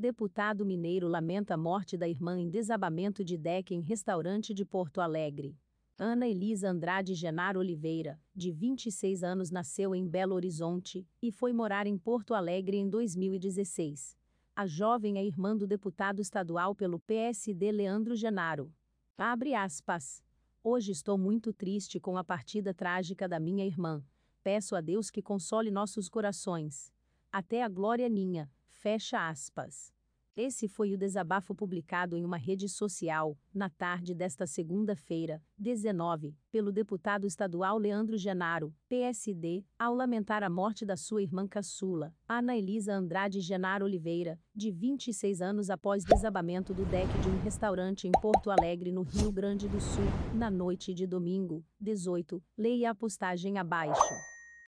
Deputado mineiro lamenta a morte da irmã em desabamento de deck em restaurante de Porto Alegre. Ana Elisa Andrade Genaro Oliveira, de 26 anos, nasceu em Belo Horizonte e foi morar em Porto Alegre em 2016. A jovem é irmã do deputado estadual pelo PSD Leandro Genaro. Abre aspas. Hoje estou muito triste com a partida trágica da minha irmã. Peço a Deus que console nossos corações. Até a glória ninha. É Fecha aspas. Esse foi o desabafo publicado em uma rede social, na tarde desta segunda-feira, 19, pelo deputado estadual Leandro Genaro, PSD, ao lamentar a morte da sua irmã caçula, Ana Elisa Andrade Genaro Oliveira, de 26 anos após desabamento do deck de um restaurante em Porto Alegre, no Rio Grande do Sul, na noite de domingo, 18. Leia a postagem abaixo.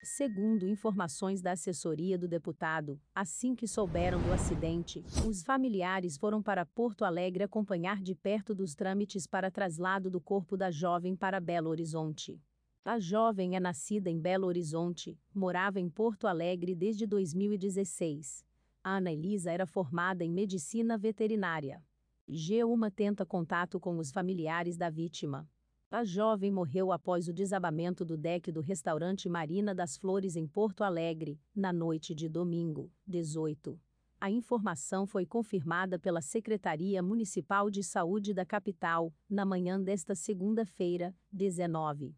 Segundo informações da assessoria do deputado, assim que souberam do acidente, os familiares foram para Porto Alegre acompanhar de perto dos trâmites para traslado do corpo da jovem para Belo Horizonte. A jovem é nascida em Belo Horizonte, morava em Porto Alegre desde 2016. A Ana Elisa era formada em medicina veterinária. G1 tenta contato com os familiares da vítima, a jovem morreu após o desabamento do deck do restaurante Marina das Flores em Porto Alegre, na noite de domingo, 18. A informação foi confirmada pela Secretaria Municipal de Saúde da capital, na manhã desta segunda-feira, 19.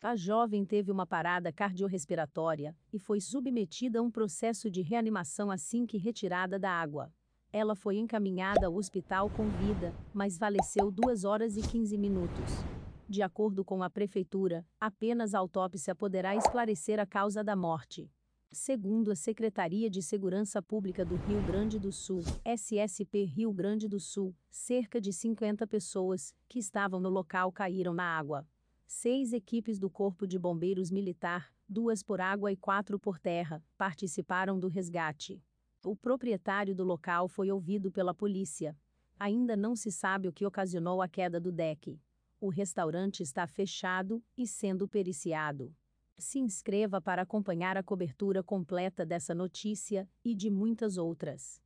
A jovem teve uma parada cardiorrespiratória e foi submetida a um processo de reanimação assim que retirada da água ela foi encaminhada ao hospital com vida, mas faleceu 2 horas e 15 minutos. De acordo com a prefeitura, apenas a autópsia poderá esclarecer a causa da morte. Segundo a Secretaria de Segurança Pública do Rio Grande do Sul, SSP Rio Grande do Sul, cerca de 50 pessoas que estavam no local caíram na água. Seis equipes do Corpo de Bombeiros Militar, duas por água e quatro por terra, participaram do resgate. O proprietário do local foi ouvido pela polícia. Ainda não se sabe o que ocasionou a queda do deck. O restaurante está fechado e sendo periciado. Se inscreva para acompanhar a cobertura completa dessa notícia e de muitas outras.